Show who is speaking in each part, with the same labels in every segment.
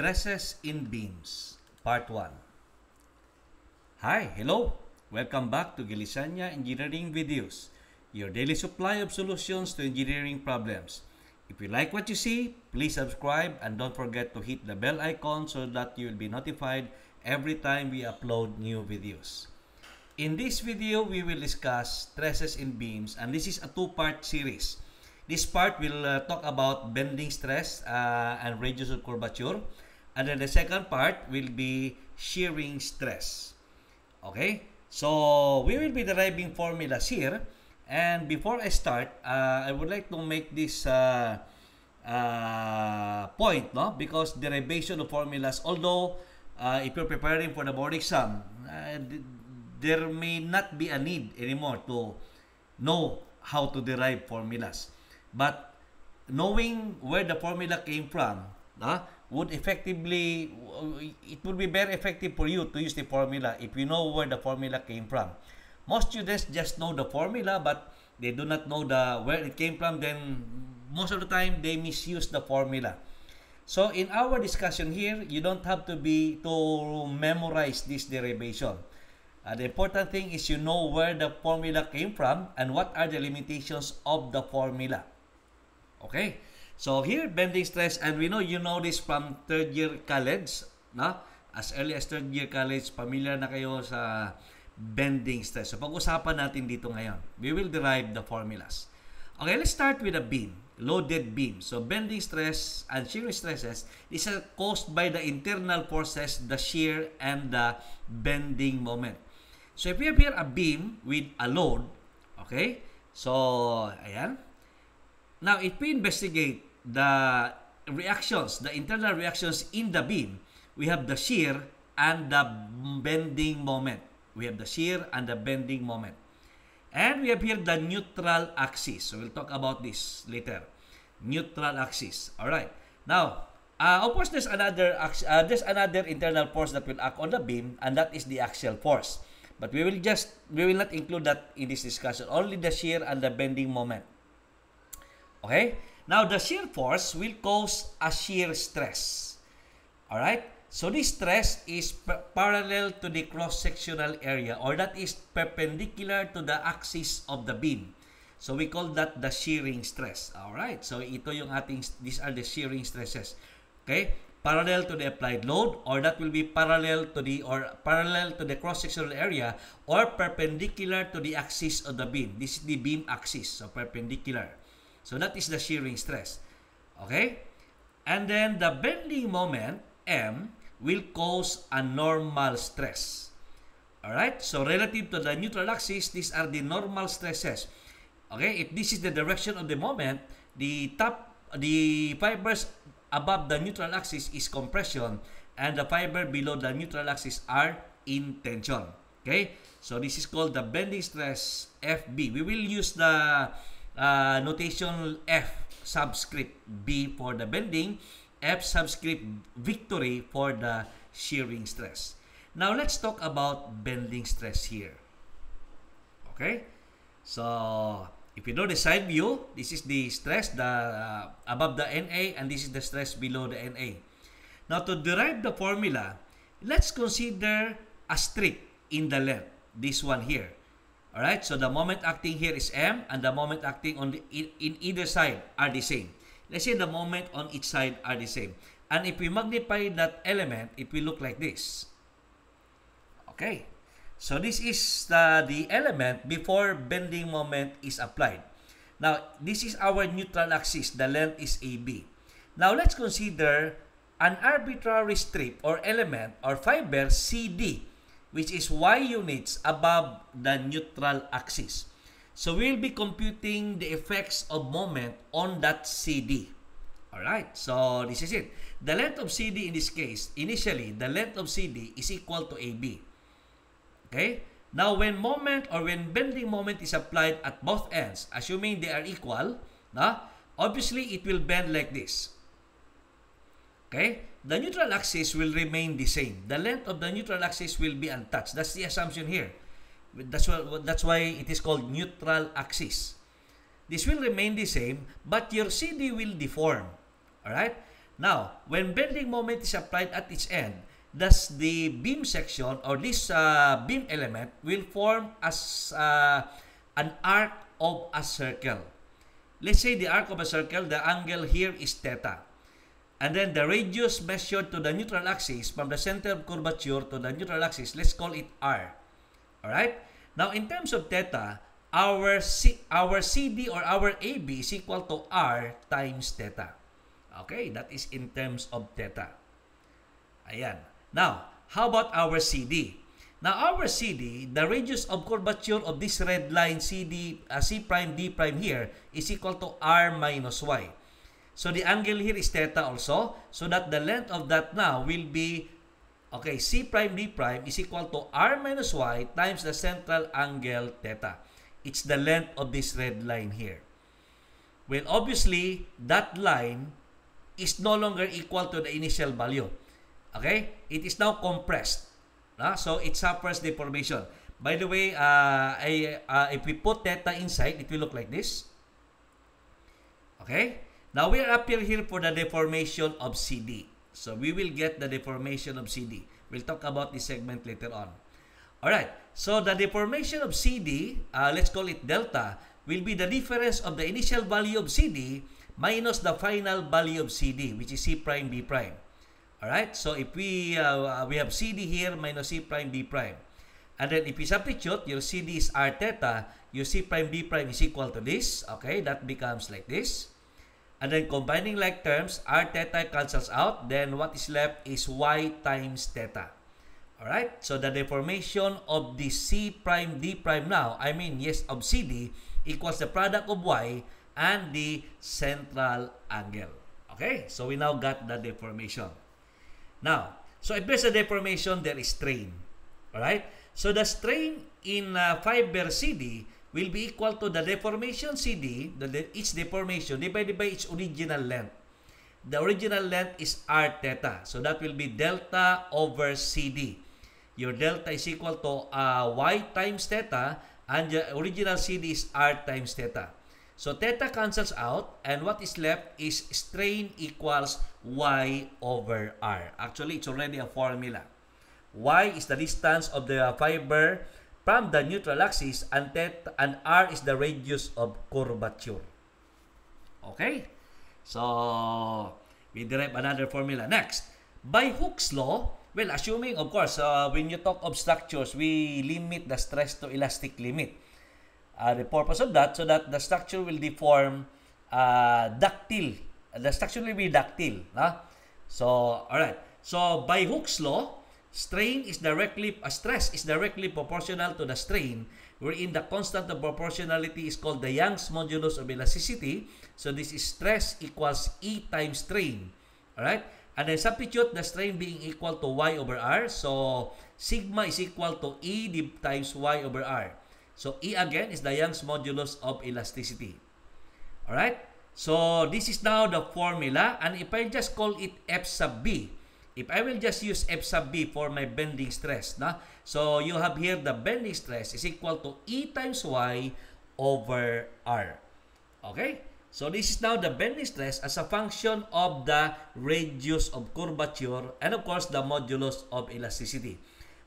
Speaker 1: Stresses in Beams, Part 1. Hi, hello! Welcome back to Gilisanya Engineering Videos, your daily supply of solutions to engineering problems. If you like what you see, please subscribe and don't forget to hit the bell icon so that you will be notified every time we upload new videos. In this video, we will discuss stresses in beams and this is a two-part series. This part will uh, talk about bending stress uh, and radius of curvature. And then the second part will be shearing stress. Okay? So, we will be deriving formulas here. And before I start, uh, I would like to make this uh, uh, point, no? Because derivation of formulas, although uh, if you're preparing for the board exam, uh, there may not be a need anymore to know how to derive formulas. But knowing where the formula came from, no? would effectively it would be very effective for you to use the formula if you know where the formula came from most students just know the formula but they do not know the where it came from then most of the time they misuse the formula so in our discussion here you don't have to be to memorize this derivation uh, the important thing is you know where the formula came from and what are the limitations of the formula okay So here, bending stress, and we know you know this from third year college, no? As early as third year college, familiar na kayo sa bending stress. So pag-usapan natin dito ngayon. We will derive the formulas. Okay, let's start with a beam, loaded beam. So bending stress and shear stresses is caused by the internal forces, the shear, and the bending moment. So if you have here a beam with a load, okay? So, ayan. Now, if we investigate the reactions, the internal reactions in the beam, we have the shear and the bending moment. We have the shear and the bending moment. And we have here the neutral axis. So we'll talk about this later. Neutral axis. All right. Now, uh, of course, there's another uh, there's another internal force that will act on the beam, and that is the axial force. But we will just we will not include that in this discussion. Only the shear and the bending moment. Okay. Now, the shear force will cause a shear stress. Alright? So, this stress is parallel to the cross-sectional area or that is perpendicular to the axis of the beam. So, we call that the shearing stress. Alright? So, ito yung ating, these are the shearing stresses. Okay? Parallel to the applied load or that will be parallel to the or parallel to the cross-sectional area or perpendicular to the axis of the beam. This is the beam axis. So, perpendicular. So that is the shearing stress. Okay? And then the bending moment, M, will cause a normal stress. Alright? So relative to the neutral axis, these are the normal stresses. Okay? If this is the direction of the moment, the top, the fibers above the neutral axis is compression and the fiber below the neutral axis are in tension. Okay? So this is called the bending stress FB. We will use the uh, notation F subscript B for the bending, F subscript victory for the shearing stress. Now, let's talk about bending stress here. Okay? So, if you know the side view, this is the stress the uh, above the NA and this is the stress below the NA. Now, to derive the formula, let's consider a strip in the length, this one here. Alright, so the moment acting here is M and the moment acting on the, in, in either side are the same. Let's say the moment on each side are the same. And if we magnify that element, it will look like this. Okay, so this is the, the element before bending moment is applied. Now, this is our neutral axis. The length is AB. Now, let's consider an arbitrary strip or element or fiber CD which is y units above the neutral axis. So we'll be computing the effects of moment on that CD. Alright, so this is it. The length of CD in this case, initially, the length of CD is equal to AB. Okay? Now, when moment or when bending moment is applied at both ends, assuming they are equal, na, obviously, it will bend like this. Okay? the neutral axis will remain the same. The length of the neutral axis will be untouched. That's the assumption here. That's why, that's why it is called neutral axis. This will remain the same, but your CD will deform. Alright? Now, when bending moment is applied at its end, thus the beam section or this uh, beam element will form as uh, an arc of a circle. Let's say the arc of a circle, the angle here is theta. And then the radius measured to the neutral axis from the center of curvature to the neutral axis, let's call it R. Alright? Now, in terms of theta, our, C, our CD or our AB is equal to R times theta. Okay? That is in terms of theta. Ayan. Now, how about our CD? Now, our CD, the radius of curvature of this red line CD, uh, C prime D prime here, is equal to R minus Y. So the angle here is theta also. So that the length of that now will be, okay, C prime D prime is equal to R minus Y times the central angle theta. It's the length of this red line here. Well, obviously, that line is no longer equal to the initial value. Okay? It is now compressed. Uh, so, it suffers deformation. By the way, uh, I, uh, if we put theta inside, it will look like this. Okay? Now we are up here for the deformation of CD. So we will get the deformation of CD. We'll talk about this segment later on. Alright, so the deformation of CD, uh, let's call it delta, will be the difference of the initial value of CD minus the final value of CD, which is C prime B prime. Alright, so if we, uh, uh we have CD here minus C prime B prime. And then if you substitute, your CD is R theta, your C prime B prime is equal to this. Okay, that becomes like this. And then combining like terms, r theta cancels out. Then what is left is y times theta. Alright, so the deformation of the c prime d prime now, I mean, yes, of CD equals the product of y and the central angle. Okay, so we now got the deformation. Now, so if there's a deformation, there is strain. Alright, so the strain in uh, fiber CD will be equal to the deformation CD, the, de each deformation divided by its original length. The original length is r theta. So that will be delta over CD. Your delta is equal to uh, y times theta and the original CD is r times theta. So theta cancels out and what is left is strain equals y over r. Actually, it's already a formula. y is the distance of the fiber from the neutral axis and, theta, and r is the radius of curvature. Okay? So, we derive another formula. Next, by Hooke's law, well, assuming, of course, uh, when you talk of structures, we limit the stress to elastic limit. Uh, the purpose of that, so that the structure will deform uh, ductile. The structure will be ductile. Huh? So, all right. So, by Hooke's law, Strain is directly, uh, stress is directly proportional to the strain, wherein the constant of proportionality is called the Young's modulus of elasticity. So this is stress equals E times strain. All right? And then substitute the strain being equal to Y over R. So sigma is equal to E times Y over R. So E again is the Young's modulus of elasticity. All right? So this is now the formula and if I just call it F sub B, If I will just use F sub B for my bending stress, na? So you have here the bending stress is equal to E times Y over R. Okay? So this is now the bending stress as a function of the radius of curvature and of course the modulus of elasticity.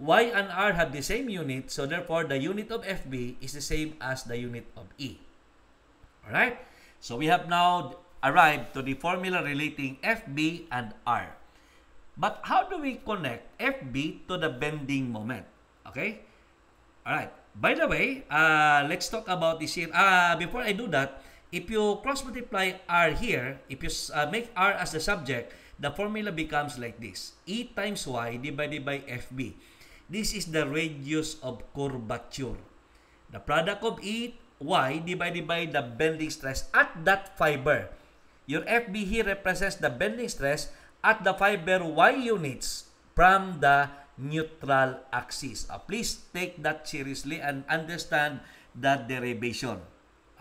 Speaker 1: Y and R have the same unit, so therefore the unit of FB is the same as the unit of E. Alright? So we have now arrived to the formula relating FB and R. But how do we connect FB to the bending moment? Okay? Alright. By the way, uh, let's talk about this here. Uh, before I do that, if you cross-multiply R here, if you uh, make R as the subject, the formula becomes like this. E times Y divided by FB. This is the radius of curvature. The product of E, Y divided by the bending stress at that fiber. Your FB here represents the bending stress at the fiber y units from the neutral axis. Uh, please take that seriously and understand that derivation.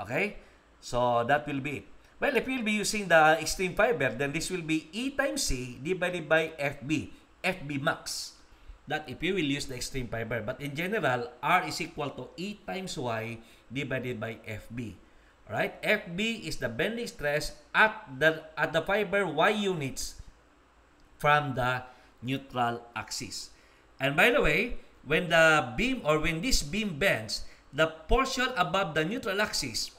Speaker 1: Okay? So, that will be it. Well, if you'll be using the extreme fiber, then this will be E times C divided by FB, FB max. That if you will use the extreme fiber. But in general, R is equal to E times Y divided by FB. Right? FB is the bending stress at the, at the fiber Y units from the neutral axis. And by the way, when the beam or when this beam bends, the portion above the neutral axis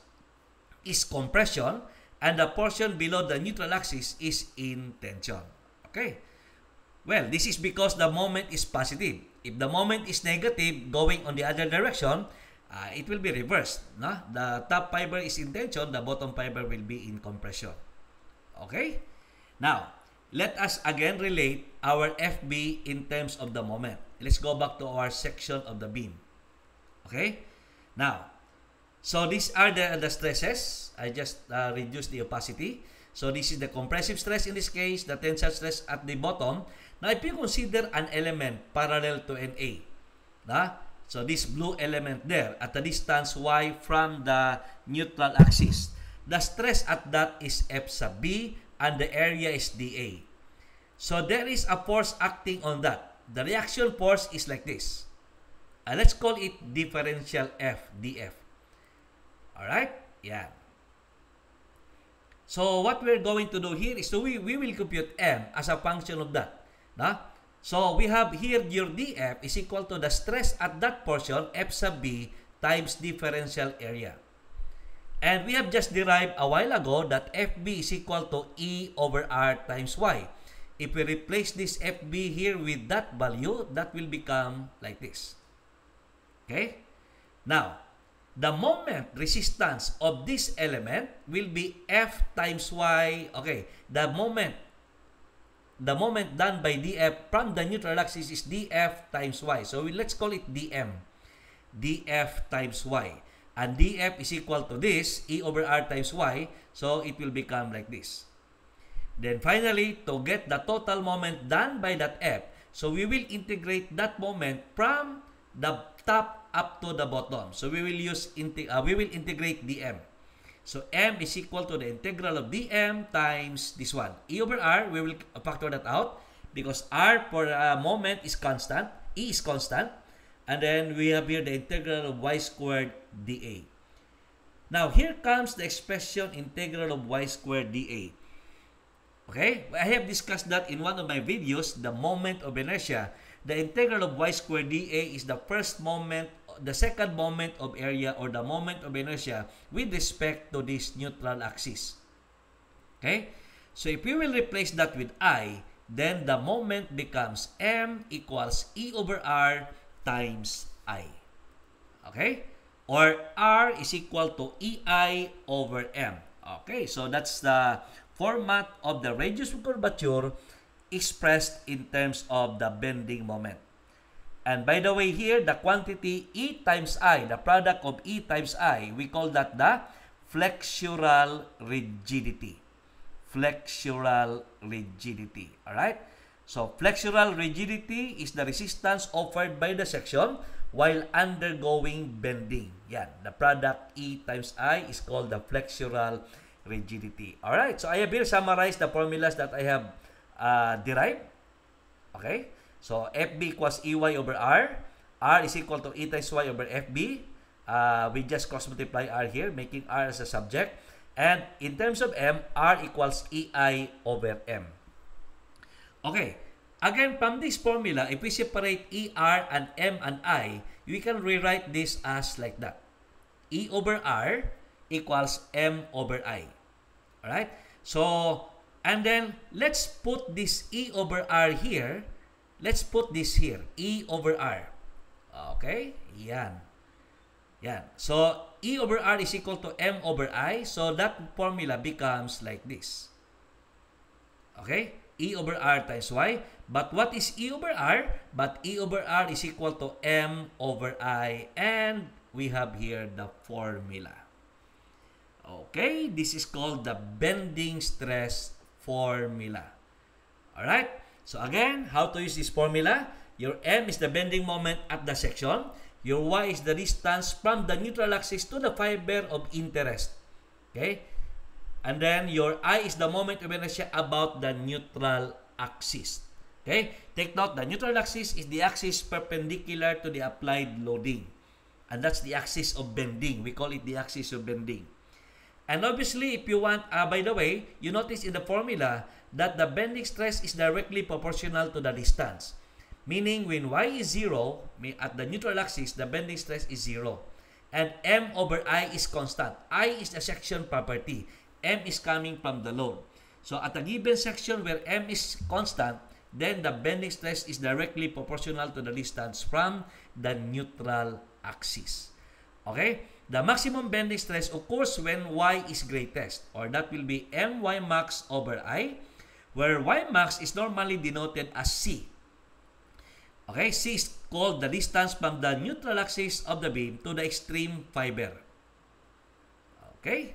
Speaker 1: is compression and the portion below the neutral axis is in tension. Okay? Well, this is because the moment is positive. If the moment is negative going on the other direction, uh, it will be reversed. No? The top fiber is in tension, the bottom fiber will be in compression. Okay? Now, let us again relate our FB in terms of the moment. Let's go back to our section of the beam. Okay? Now, so these are the, the stresses. I just uh, reduced the opacity. So this is the compressive stress in this case, the tensile stress at the bottom. Now, if you consider an element parallel to NA, A, na? so this blue element there at a distance y from the neutral axis, the stress at that is F sub B and the area is dA. So there is a force acting on that. The reaction force is like this. Uh, let's call it differential F, dF. Alright? Yeah. So what we're going to do here is so we, we will compute M as a function of that. No? So we have here your dF is equal to the stress at that portion F sub B times differential area. And we have just derived a while ago that FB is equal to E over R times Y. If we replace this FB here with that value, that will become like this. Okay? Now, the moment resistance of this element will be F times Y. Okay, the moment the moment done by df from the neutral axis is df times y. So we, let's call it dm. df times y and df is equal to this, e over r times y, so it will become like this. Then finally, to get the total moment done by that F, so we will integrate that moment from the top up to the bottom. So we will use uh, we will integrate dm. So m is equal to the integral of dm times this one. E over r, we will factor that out because r for a moment is constant, e is constant. And then we have here the integral of y squared dA. Now, here comes the expression integral of y squared dA. Okay? I have discussed that in one of my videos, the moment of inertia. The integral of y squared dA is the first moment, the second moment of area or the moment of inertia with respect to this neutral axis. Okay? So, if you will replace that with I, then the moment becomes m equals e over r times I. Okay? Or R is equal to EI over M. Okay, so that's the format of the radius of curvature expressed in terms of the bending moment. And by the way here, the quantity E times I, the product of E times I, we call that the flexural rigidity. Flexural rigidity. All right? So, flexural rigidity is the resistance offered by the section while undergoing bending. Yan, the product E times I is called the flexural rigidity. Alright, so I have here summarized the formulas that I have uh, derived. Okay, so FB equals EY over R. R is equal to E times Y over FB. Uh, we just cross multiply R here, making R as a subject. And in terms of M, R equals EI over M. Okay. Again, from this formula, if we separate ER and M and I, we can rewrite this as like that. E over R equals M over I. Alright? So, and then let's put this E over R here. Let's put this here. E over R. Okay? Yan. Yan. So, E over R is equal to M over I. So, that formula becomes like this. Okay? E over R times Y. But what is E over R? But E over R is equal to M over I. And we have here the formula. Okay, this is called the bending stress formula. Alright, so again, how to use this formula? Your M is the bending moment at the section. Your Y is the distance from the neutral axis to the fiber of interest. Okay, And then your I is the moment of inertia about the neutral axis. Okay? Take note, the neutral axis is the axis perpendicular to the applied loading. And that's the axis of bending. We call it the axis of bending. And obviously, if you want, uh, by the way, you notice in the formula that the bending stress is directly proportional to the distance. Meaning, when y is 0, at the neutral axis, the bending stress is 0. And m over i is constant. i is the section property. M is coming from the load. So at a given section where M is constant, then the bending stress is directly proportional to the distance from the neutral axis. Okay? The maximum bending stress occurs when y is greatest, or that will be my max over i, where y max is normally denoted as c. Okay, c is called the distance from the neutral axis of the beam to the extreme fiber. Okay?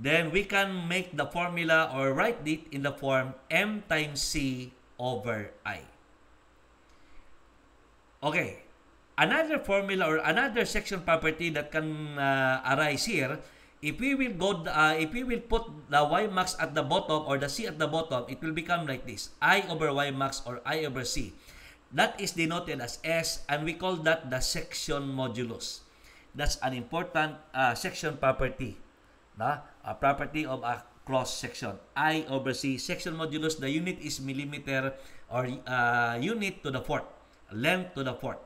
Speaker 1: then we can make the formula or write it in the form m times c over i. Okay, another formula or another section property that can uh, arise here, if we will go, uh, if we will put the y max at the bottom or the c at the bottom, it will become like this, i over y max or i over c. That is denoted as s and we call that the section modulus. That's an important uh, section property. Na? a property of a cross section. I over C section modulus, the unit is millimeter or uh, unit to the fourth, length to the fourth.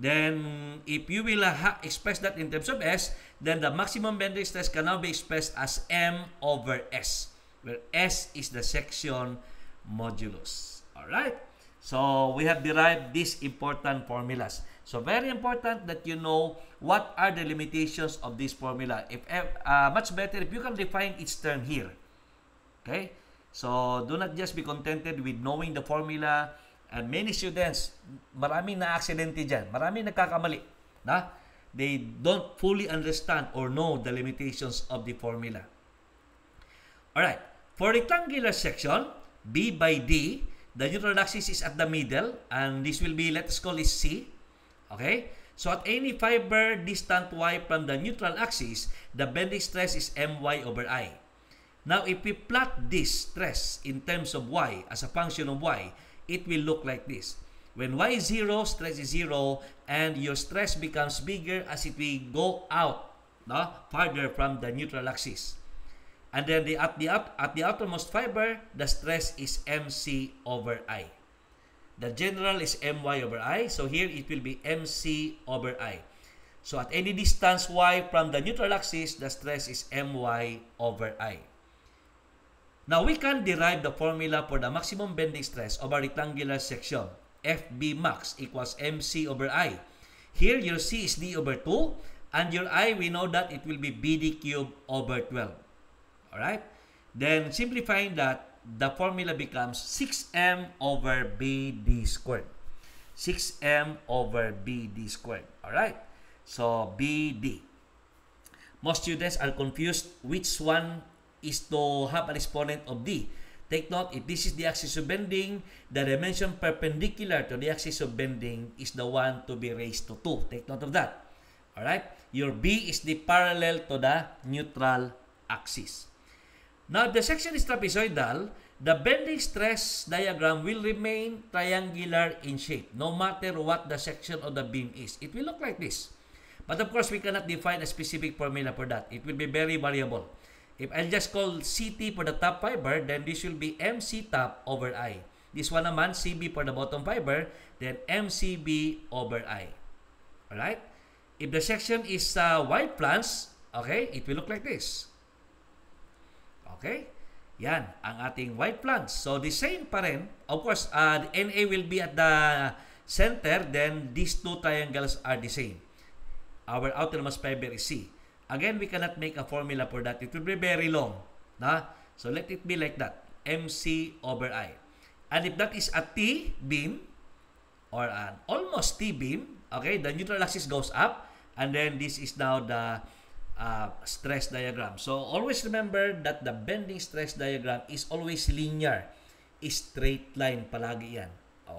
Speaker 1: Then, if you will uh, express that in terms of S, then the maximum bending stress can now be expressed as M over S, where S is the section modulus. All right? So, we have derived these important formulas. So very important that you know what are the limitations of this formula. If eh, uh, Much better if you can define each term here. Okay? So do not just be contented with knowing the formula. And many students, maraming na-aksidente diyan. Marami nagkakamali. Na? They don't fully understand or know the limitations of the formula. All right. For rectangular section, B by D, the neutral axis is at the middle. And this will be, let's call it C. Okay? So at any fiber distant y from the neutral axis, the bending stress is my over i. Now, if we plot this stress in terms of y, as a function of y, it will look like this. When y is 0, stress is 0, and your stress becomes bigger as it will go out no, farther from the neutral axis. And then the, at, the, at the outermost fiber, the stress is mc over i. The general is my over i. So here it will be mc over i. So at any distance y from the neutral axis, the stress is my over i. Now we can derive the formula for the maximum bending stress of a rectangular section. FB max equals mc over i. Here your c is d over 2 and your i we know that it will be bd cube over 12. Alright? Then simplifying that, the formula becomes 6m over bd squared. 6m over bd squared. Alright? So, bd. Most students are confused which one is to have an exponent of d. Take note, if this is the axis of bending, the dimension perpendicular to the axis of bending is the one to be raised to 2. Take note of that. Alright? Your B is the parallel to the neutral axis. Now, the section is trapezoidal. The bending stress diagram will remain triangular in shape, no matter what the section of the beam is. It will look like this. But of course, we cannot define a specific formula for that. It will be very variable. If I just call CT for the top fiber, then this will be MC top over I. This one naman, CB for the bottom fiber, then MCB over I. Alright? If the section is uh, wide plans, okay, it will look like this. Okay? Yan, ang ating white plants. So, the same pa rin. Of course, uh, the NA will be at the center. Then, these two triangles are the same. Our outermost fiber is C. Again, we cannot make a formula for that. It will be very long. Na? So, let it be like that. MC over I. And if that is a T-beam or an almost T-beam, okay, the neutral axis goes up. And then, this is now the uh, stress diagram. So always remember that the bending stress diagram is always linear. Is straight line palagi yan.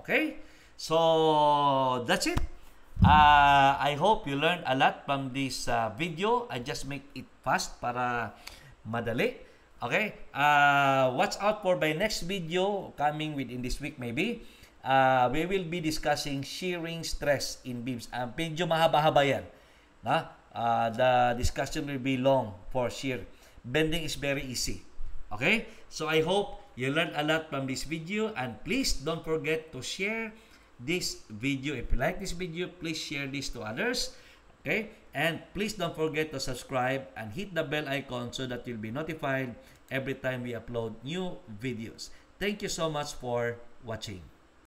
Speaker 1: Okay? So that's it. Uh, I hope you learned a lot from this uh, video. I just make it fast para madali. Okay? Uh, watch out for my next video coming within this week maybe. Uh, we will be discussing shearing stress in beams. Uh, medyo mahaba-haba yan. Na? uh, the discussion will be long for sure. Bending is very easy. Okay? So I hope you learned a lot from this video and please don't forget to share this video. If you like this video, please share this to others. Okay? And please don't forget to subscribe and hit the bell icon so that you'll be notified every time we upload new videos. Thank you so much for watching.